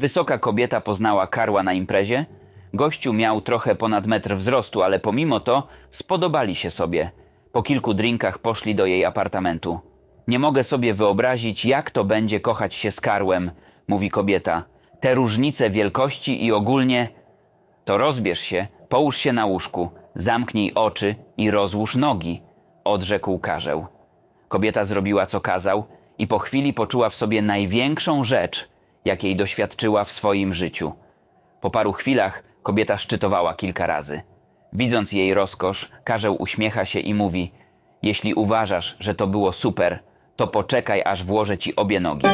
Wysoka kobieta poznała Karła na imprezie. Gościu miał trochę ponad metr wzrostu, ale pomimo to spodobali się sobie. Po kilku drinkach poszli do jej apartamentu. Nie mogę sobie wyobrazić, jak to będzie kochać się z Karłem, mówi kobieta. Te różnice wielkości i ogólnie. To rozbierz się, połóż się na łóżku, zamknij oczy i rozłóż nogi, odrzekł Karzeł. Kobieta zrobiła co kazał i po chwili poczuła w sobie największą rzecz, jakiej doświadczyła w swoim życiu. Po paru chwilach kobieta szczytowała kilka razy. Widząc jej rozkosz, Karzeł uśmiecha się i mówi: Jeśli uważasz, że to było super, to poczekaj, aż włożę ci obie nogi.